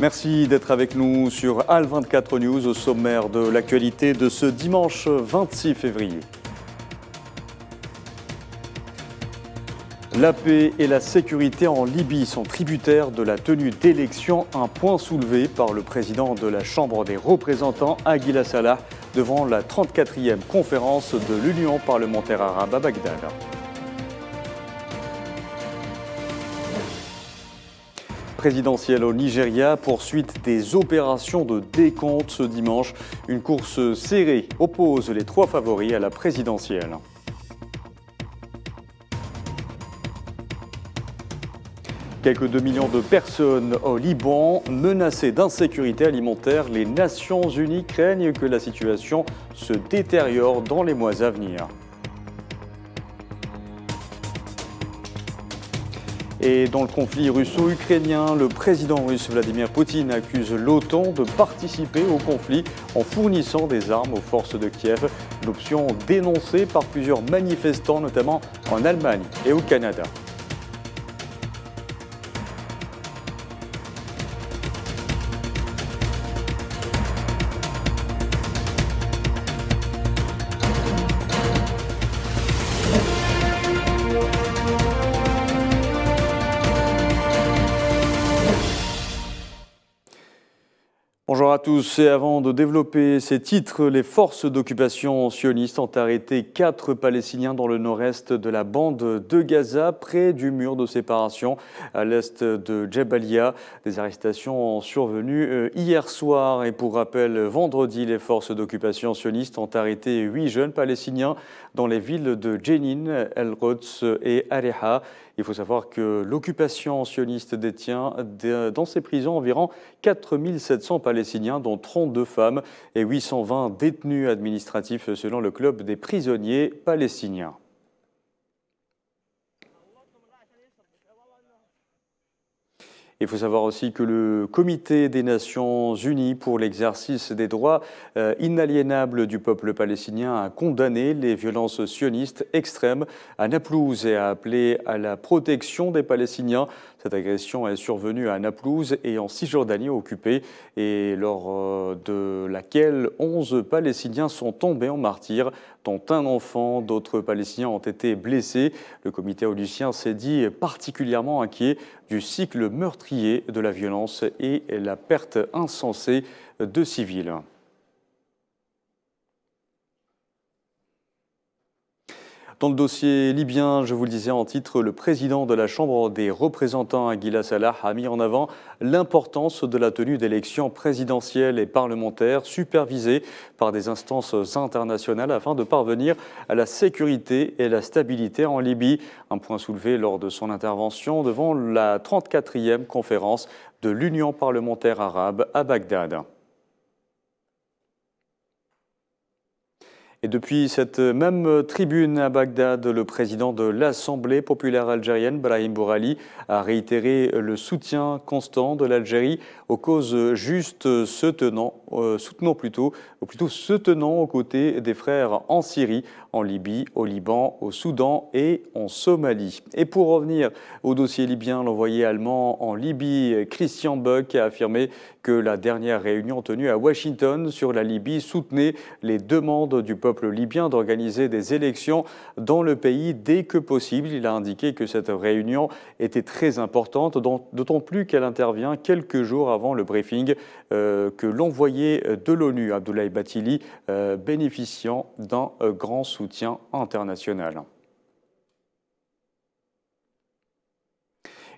Merci d'être avec nous sur AL24 News au sommaire de l'actualité de ce dimanche 26 février. La paix et la sécurité en Libye sont tributaires de la tenue d'élections, un point soulevé par le président de la Chambre des représentants, Aguila Salah, devant la 34e conférence de l'Union parlementaire arabe à Bagdad. présidentielle au Nigeria, poursuite des opérations de décompte ce dimanche. Une course serrée oppose les trois favoris à la présidentielle. Quelques 2 millions de personnes au Liban menacées d'insécurité alimentaire, les Nations Unies craignent que la situation se détériore dans les mois à venir. Et dans le conflit russo-ukrainien, le président russe Vladimir Poutine accuse l'OTAN de participer au conflit en fournissant des armes aux forces de Kiev, l'option dénoncée par plusieurs manifestants, notamment en Allemagne et au Canada. Bonjour à tous. Et avant de développer ces titres, les forces d'occupation sionistes ont arrêté quatre Palestiniens dans le nord-est de la bande de Gaza, près du mur de séparation à l'est de Jabalia. Des arrestations ont survenu euh, hier soir. Et pour rappel, vendredi, les forces d'occupation sionistes ont arrêté huit jeunes Palestiniens dans les villes de Jenin, El Rots et Areha. Il faut savoir que l'occupation sioniste détient dans ses prisons environ 4700 Palestiniens, dont 32 femmes et 820 détenus administratifs selon le club des prisonniers palestiniens. Il faut savoir aussi que le Comité des Nations Unies pour l'exercice des droits euh, inaliénables du peuple palestinien a condamné les violences sionistes extrêmes à Naplouse et a appelé à la protection des Palestiniens. Cette agression est survenue à Naplouse et en Cisjordanie occupée et lors euh, de laquelle 11 Palestiniens sont tombés en martyrs, dont un enfant. D'autres Palestiniens ont été blessés. Le comité onucien s'est dit particulièrement inquiet du cycle meurtrier de la violence et la perte insensée de civils. Dans le dossier libyen, je vous le disais en titre, le président de la Chambre des représentants, Aguila Salah, a mis en avant l'importance de la tenue d'élections présidentielles et parlementaires supervisées par des instances internationales afin de parvenir à la sécurité et la stabilité en Libye. Un point soulevé lors de son intervention devant la 34e conférence de l'Union parlementaire arabe à Bagdad. Et depuis cette même tribune à Bagdad, le président de l'Assemblée populaire algérienne, Brahim Bourali, a réitéré le soutien constant de l'Algérie aux causes justes se tenant, euh, soutenant plutôt, ou plutôt se tenant aux côtés des frères en Syrie, en Libye, au Liban, au Soudan et en Somalie. Et pour revenir au dossier libyen, l'envoyé allemand en Libye, Christian Buck, a affirmé que la dernière réunion tenue à Washington sur la Libye soutenait les demandes du peuple libyen d'organiser des élections dans le pays dès que possible. Il a indiqué que cette réunion était très importante, d'autant plus qu'elle intervient quelques jours avant le briefing euh, que l'envoyé de l'ONU, Abdoulaye Batili euh, bénéficiant d'un euh, grand soutien international.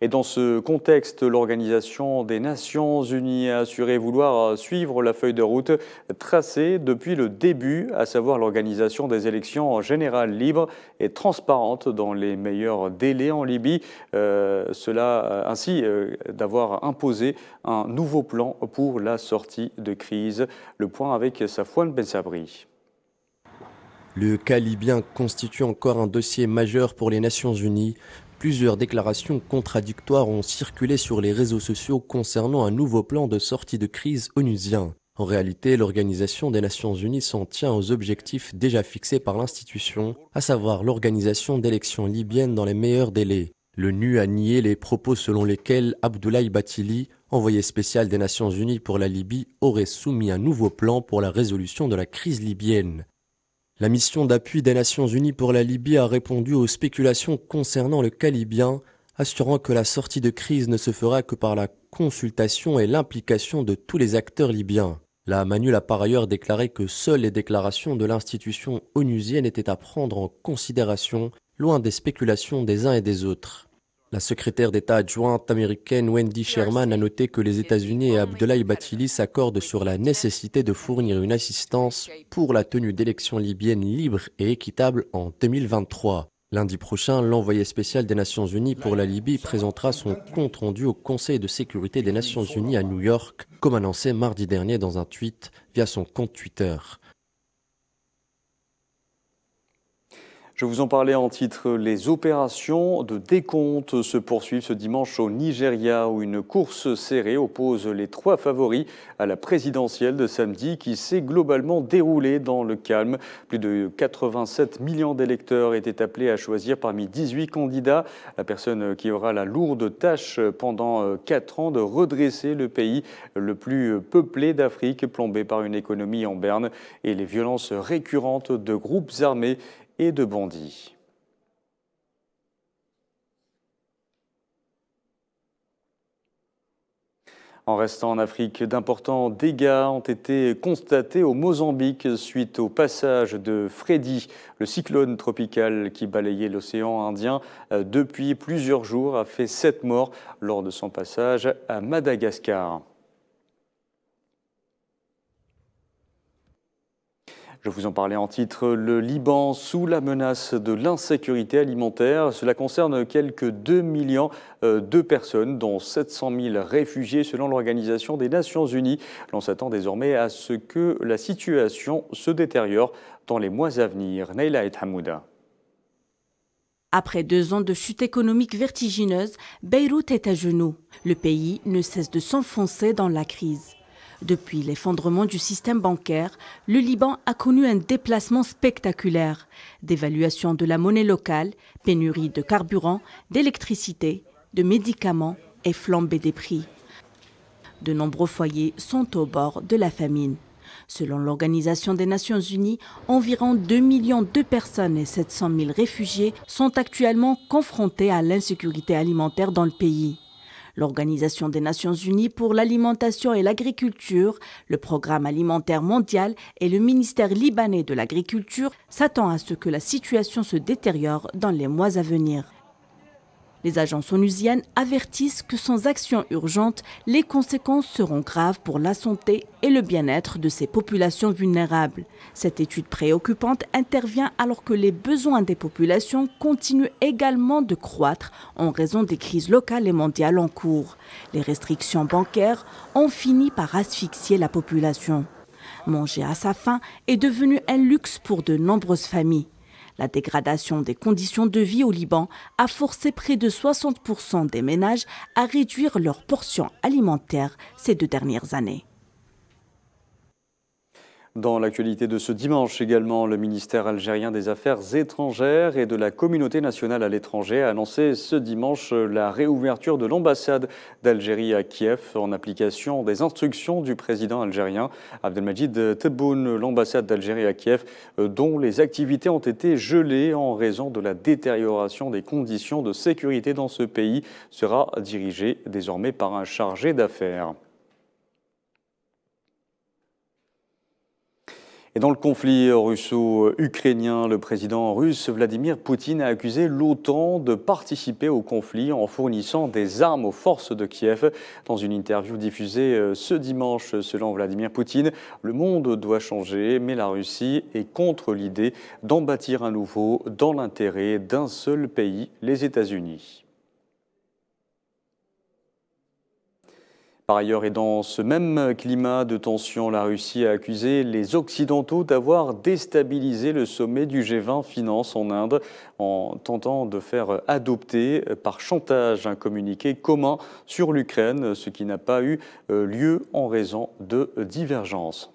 Et dans ce contexte, l'Organisation des Nations Unies a assuré vouloir suivre la feuille de route tracée depuis le début, à savoir l'organisation des élections générales libres et transparentes dans les meilleurs délais en Libye. Euh, cela euh, ainsi euh, d'avoir imposé un nouveau plan pour la sortie de crise. Le point avec Safouane Sabri. Le cas libyen constitue encore un dossier majeur pour les Nations Unies. Plusieurs déclarations contradictoires ont circulé sur les réseaux sociaux concernant un nouveau plan de sortie de crise onusien. En réalité, l'Organisation des Nations Unies s'en tient aux objectifs déjà fixés par l'institution, à savoir l'organisation d'élections libyennes dans les meilleurs délais. L'ONU a nié les propos selon lesquels Abdoulaye Batili, envoyé spécial des Nations Unies pour la Libye, aurait soumis un nouveau plan pour la résolution de la crise libyenne. La mission d'appui des Nations Unies pour la Libye a répondu aux spéculations concernant le cas libyen, assurant que la sortie de crise ne se fera que par la consultation et l'implication de tous les acteurs libyens. La Manul a par ailleurs déclaré que seules les déclarations de l'institution onusienne étaient à prendre en considération, loin des spéculations des uns et des autres. La secrétaire d'État adjointe américaine Wendy Sherman a noté que les États-Unis et Abdoulaye Batili s'accordent sur la nécessité de fournir une assistance pour la tenue d'élections libyennes libres et équitables en 2023. Lundi prochain, l'envoyé spécial des Nations Unies pour la Libye présentera son compte rendu au Conseil de sécurité des Nations Unies à New York, comme annoncé mardi dernier dans un tweet via son compte Twitter. Je vous en parlais en titre. Les opérations de décompte se poursuivent ce dimanche au Nigeria où une course serrée oppose les trois favoris à la présidentielle de samedi qui s'est globalement déroulée dans le calme. Plus de 87 millions d'électeurs étaient appelés à choisir parmi 18 candidats. La personne qui aura la lourde tâche pendant 4 euh, ans de redresser le pays le plus peuplé d'Afrique plombé par une économie en berne et les violences récurrentes de groupes armés et de Bondy. En restant en Afrique, d'importants dégâts ont été constatés au Mozambique suite au passage de Freddy, le cyclone tropical qui balayait l'océan Indien euh, depuis plusieurs jours, a fait sept morts lors de son passage à Madagascar. Je vous en parlais en titre, le Liban sous la menace de l'insécurité alimentaire. Cela concerne quelques 2 millions euh, de personnes, dont 700 000 réfugiés selon l'Organisation des Nations Unies. L'on s'attend désormais à ce que la situation se détériore dans les mois à venir. Naila et Hamouda. Après deux ans de chute économique vertigineuse, Beyrouth est à genoux. Le pays ne cesse de s'enfoncer dans la crise. Depuis l'effondrement du système bancaire, le Liban a connu un déplacement spectaculaire. Dévaluation de la monnaie locale, pénurie de carburant, d'électricité, de médicaments et flambée des prix. De nombreux foyers sont au bord de la famine. Selon l'Organisation des Nations Unies, environ 2 millions de personnes et 700 000 réfugiés sont actuellement confrontés à l'insécurité alimentaire dans le pays l'Organisation des Nations Unies pour l'alimentation et l'agriculture, le Programme alimentaire mondial et le ministère libanais de l'Agriculture s'attend à ce que la situation se détériore dans les mois à venir. Les agences onusiennes avertissent que sans action urgente, les conséquences seront graves pour la santé et le bien-être de ces populations vulnérables. Cette étude préoccupante intervient alors que les besoins des populations continuent également de croître en raison des crises locales et mondiales en cours. Les restrictions bancaires ont fini par asphyxier la population. Manger à sa faim est devenu un luxe pour de nombreuses familles. La dégradation des conditions de vie au Liban a forcé près de 60% des ménages à réduire leur portion alimentaire ces deux dernières années. Dans l'actualité de ce dimanche également, le ministère algérien des Affaires étrangères et de la communauté nationale à l'étranger a annoncé ce dimanche la réouverture de l'ambassade d'Algérie à Kiev en application des instructions du président algérien Abdelmajid Tebboune. L'ambassade d'Algérie à Kiev, euh, dont les activités ont été gelées en raison de la détérioration des conditions de sécurité dans ce pays, sera dirigée désormais par un chargé d'affaires. Et dans le conflit russo-ukrainien, le président russe Vladimir Poutine a accusé l'OTAN de participer au conflit en fournissant des armes aux forces de Kiev. Dans une interview diffusée euh, ce dimanche, selon Vladimir Poutine, le monde doit changer, mais la Russie est contre l'idée d'en bâtir un nouveau dans l'intérêt d'un seul pays, les États-Unis. Par ailleurs, et dans ce même climat de tension, la Russie a accusé les Occidentaux d'avoir déstabilisé le sommet du G20 Finance en Inde en tentant de faire adopter par chantage un communiqué commun sur l'Ukraine, ce qui n'a pas eu euh, lieu en raison de divergences.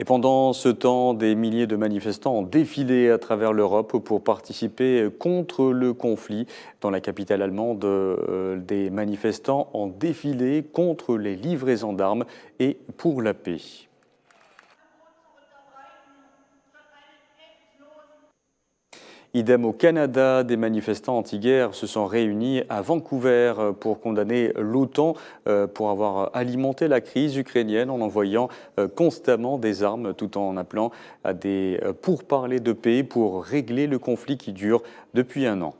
Et pendant ce temps, des milliers de manifestants ont défilé à travers l'Europe pour participer contre le conflit. Dans la capitale allemande, euh, des manifestants ont défilé contre les livraisons d'armes et pour la paix. Idem au Canada, des manifestants anti-guerre se sont réunis à Vancouver euh, pour condamner l'OTAN euh, pour avoir alimenté la crise ukrainienne en envoyant euh, constamment des armes tout en appelant à des pourparlers de paix pour régler le conflit qui dure depuis un an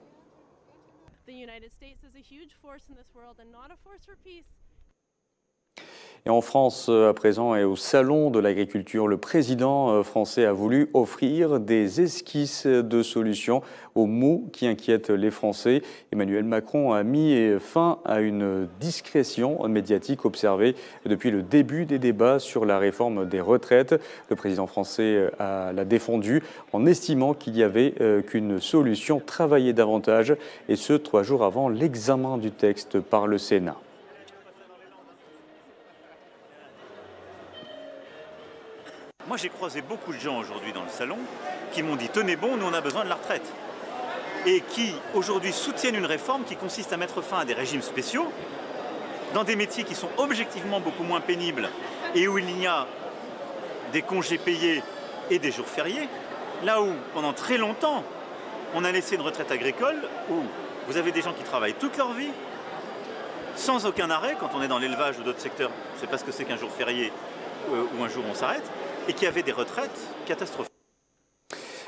en France, euh, à présent, et au Salon de l'agriculture, le président euh, français a voulu offrir des esquisses de solutions aux mots qui inquiètent les Français. Emmanuel Macron a mis fin à une discrétion médiatique observée depuis le début des débats sur la réforme des retraites. Le président français euh, l'a défendu en estimant qu'il n'y avait qu'une solution, travailler davantage, et ce, trois jours avant l'examen du texte par le Sénat. Moi, j'ai croisé beaucoup de gens aujourd'hui dans le salon qui m'ont dit tenez bon, nous on a besoin de la retraite. Et qui aujourd'hui soutiennent une réforme qui consiste à mettre fin à des régimes spéciaux dans des métiers qui sont objectivement beaucoup moins pénibles et où il y a des congés payés et des jours fériés, là où pendant très longtemps on a laissé une retraite agricole où vous avez des gens qui travaillent toute leur vie sans aucun arrêt quand on est dans l'élevage ou d'autres secteurs, c'est pas ce que c'est qu'un jour férié euh, ou un jour on s'arrête, et qui avaient des retraites catastrophiques.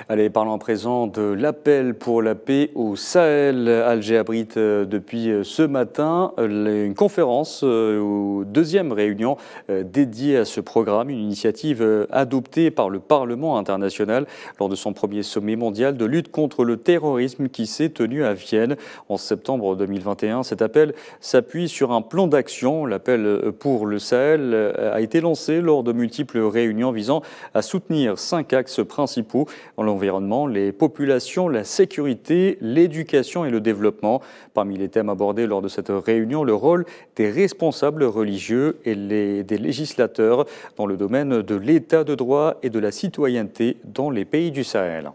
Allez, parlons à présent de l'appel pour la paix au Sahel. Alger abrite euh, depuis euh, ce matin euh, une conférence ou deuxième réunion dédiée à ce programme, une initiative adoptée par le Parlement international lors de son premier sommet mondial de lutte contre le terrorisme qui s'est tenu à Vienne en septembre 2021. Cet appel s'appuie sur un plan d'action. L'appel pour le Sahel a été lancé lors de multiples réunions visant à soutenir cinq axes principaux l'environnement, les populations, la sécurité, l'éducation et le développement. Parmi les thèmes abordés lors de cette réunion, le rôle des responsables religieux et des législateurs dans le domaine de l'état de droit et de la citoyenneté dans les pays du Sahel.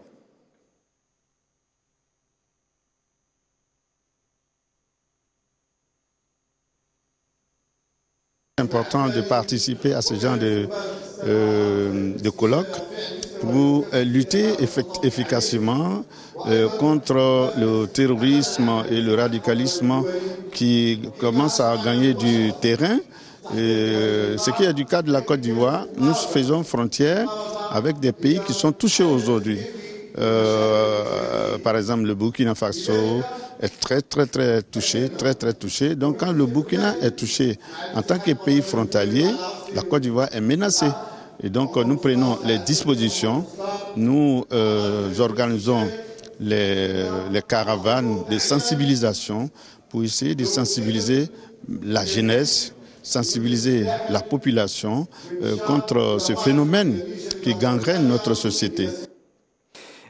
important de participer à ce genre de, euh, de colloque pour euh, lutter efficacement euh, contre le terrorisme et le radicalisme qui commence à gagner du terrain. Euh, ce qui est du cas de la Côte d'Ivoire, nous faisons frontière avec des pays qui sont touchés aujourd'hui. par exemple, le Burkina Faso est très, très, très touché, très, très touché. Donc, quand le Burkina est touché en tant que pays frontalier, la Côte d'Ivoire est menacée. Et donc euh, nous prenons les dispositions, nous euh, organisons les, caravanes de sensibilisation pour essayer de sensibiliser la jeunesse, sensibiliser la population euh, contre ce phénomène qui gangrène notre société.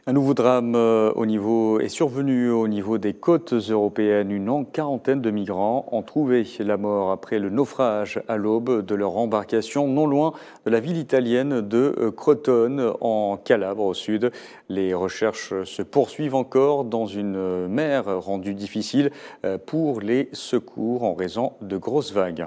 Un nouveau drame euh, au niveau est survenu au niveau des côtes européennes. Une quarantaine de migrants ont trouvé la mort après le naufrage à l'aube de leur embarcation non loin de la ville italienne de euh, Crotone en Calabre au sud. Les recherches se poursuivent encore dans une euh, mer rendue difficile pour les secours en raison de grosses vagues.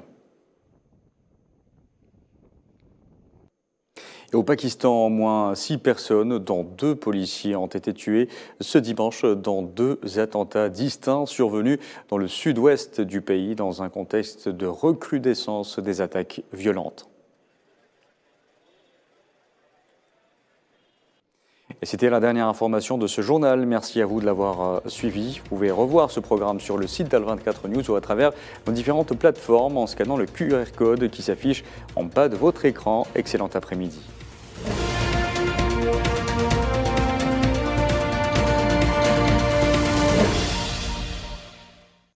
au Pakistan, au moins six personnes, dont deux policiers, ont été tués ce dimanche dans deux attentats distincts survenus dans le sud-ouest du pays dans un contexte de recrudescence des attaques violentes. Et c'était la dernière information de ce journal. Merci à vous de l'avoir euh, suivi. Vous pouvez revoir ce programme sur le site d'Al24 News ou à travers nos différentes plateformes en scannant le QR code qui s'affiche en bas de votre écran. Excellent après-midi.